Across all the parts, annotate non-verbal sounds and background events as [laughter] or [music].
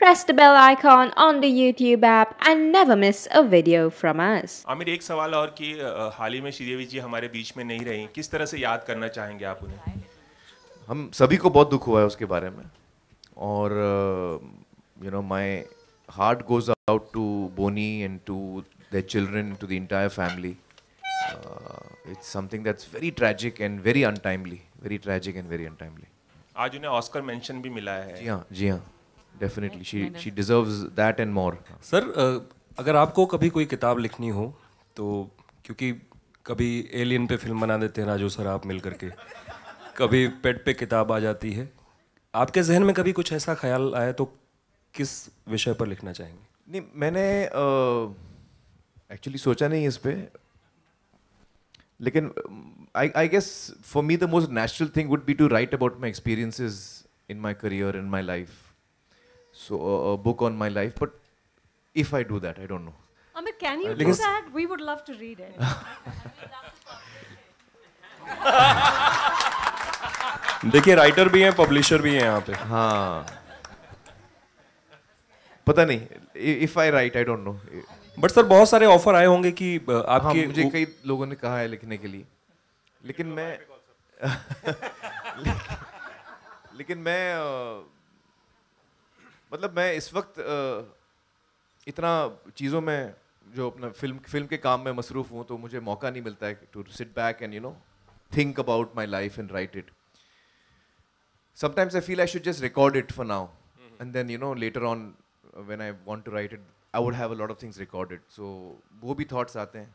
press the bell icon on the YouTube app and never miss a video from us. Aamir एक सवाल और कि हाल ही में श्रीदेवी जी हमारे बीच में नहीं रही किस तरह से याद करना चाहेंगे आप उन्हें हम सभी को बहुत दुख हुआ है उसके बारे में और you know my heart goes out to Boney and to the children to the entire family it's something that's very tragic and very untimely very tragic and very untimely आज उन्हें ऑस्कर मेंशन भी मिला है जी हाँ जी हाँ definitely she she deserves that and more sir अगर आपको कभी कोई किताब लिखनी हो तो क्योंकि कभी एलियन पे फिल्म बना देते हैं राजू सर आप मिल करके कभी पेट पे किताब आ जाती है आपके जहन में कभी कुछ ऐसा ख्याल आया तो किस विषय पर लिखना चाहेंगे नहीं मैंने एक्चुअली uh, सोचा नहीं इस पर लेकिन I I guess for me the most natural thing would be to write about my experiences in my career in my life so uh, a book on my life. But if I do that, I don't know. Amit, can you uh, do that? We would love to read it. [laughs] देखिए writer भी हैं publisher भी हैं यहाँ पे हाँ पता नहीं if I write I don't know but sir बहुत सारे ऑफर आए होंगे कि uh, हाँ, आपके हाँ, मुझे कई लोगों ने कहा है लिखने के लिए लेकिन मैं [laughs] लेकिन मैं uh, मतलब मैं इस वक्त इतना चीज़ों में जो अपना फिल्म फिल्म के काम में मसरूफ़ हूँ तो मुझे मौका नहीं मिलता है to sit back and you know think about my life and write it sometimes I feel I should just record it for now and then you know later on when I want to write it I would have a lot of things lot of वो भी thoughts आते हैं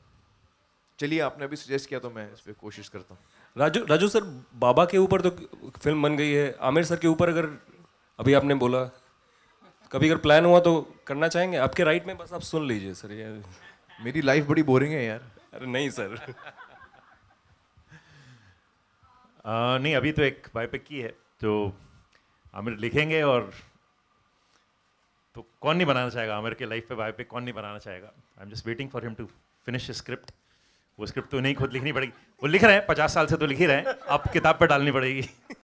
चलिए आपने अभी suggest किया तो मैं इस पर कोशिश करता हूँ राजू राजू सर बाबा के ऊपर तो फिल्म बन गई है आमिर सर के ऊपर अगर अभी आपने बोला कभी अगर प्लान हुआ तो करना चाहेंगे आपके राइट में बस आप सुन लीजिए सर ये मेरी लाइफ बड़ी बोरिंग है यार अरे नहीं सर [laughs] आ, नहीं अभी तो एक बायोपिक है तो आमिर लिखेंगे और तो कौन नहीं बनाना चाहेगा आमिर के लाइफ पे बायोपिक कौन नहीं बनाना चाहेगा I am just waiting for him to finish script वो स्क्रिप्ट तो नहीं खुद लिखनी पड़ेगी वो लिख रहे हैं पचास साल से तो लिख ही रहे हैं आप किताब पर डालनी पड़ेगी [laughs]